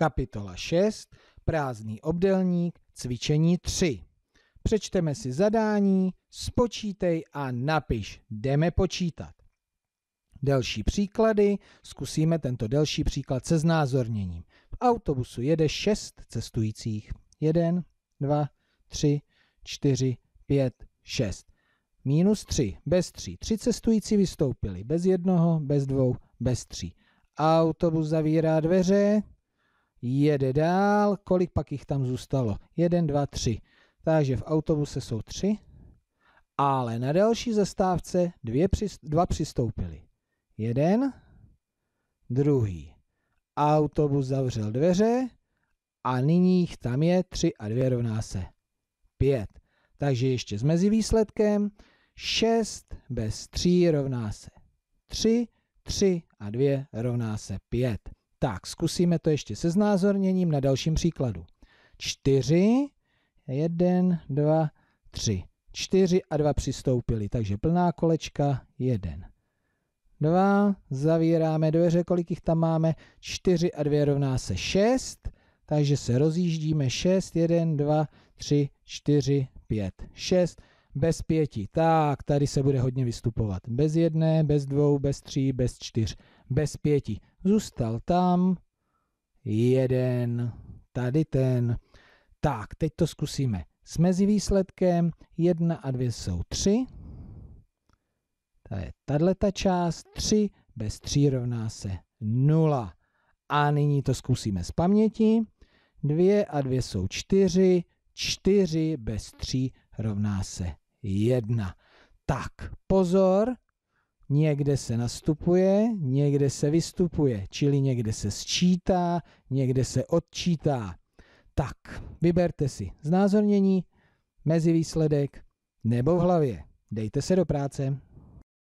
Kapitola 6. Prázdný obdelník. Cvičení 3. Přečteme si zadání, spočítej a napiš. Jdeme počítat. Další příklady. Zkusíme tento delší příklad se znázorněním. V autobusu jede 6 cestujících. 1, 2, 3, 4, 5, 6. Minus 3, bez 3. 3 cestující vystoupili, bez jednoho, bez dvou, bez tří. Autobus zavírá dveře, jede dál. Kolik pak jich tam zůstalo? Jeden, dva, tři. Takže v autobuse jsou tři, ale na další zastávce dvě, dva přistoupili. Jeden, druhý. Autobus zavřel dveře a nyní jich tam je 3 a 2 rovná se 5. Takže ještě s mezi výsledkem 6 bez 3 rovná se 3, 3 a 2 rovná se 5. Tak, zkusíme to ještě se znázorněním na dalším příkladu. 4, 1, 2, 3. 4 a 2 přistoupili, takže plná kolečka 1. 2, zavíráme dveře, kolik jich tam máme? 4 a 2 rovná se 6, takže se rozjíždíme 6, 1, 2, 3, 4, 5, 6, bez pěti. Tak, tady se bude hodně vystupovat. Bez jedné, bez dvou, bez tří, bez čtyř, bez pěti zůstal tam, jeden, tady ten. Tak, teď to zkusíme. S mezi výsledkem 1 a 2 jsou 3. To je ta část. 3 bez 3 rovná se 0. A nyní to zkusíme z paměti. 2 a 2 jsou 4. 4 bez 3 rovná se 1. Tak, pozor, Někde se nastupuje, někde se vystupuje, čili někde se sčítá, někde se odčítá. Tak, vyberte si znázornění, mezi výsledek nebo v hlavě. Dejte se do práce.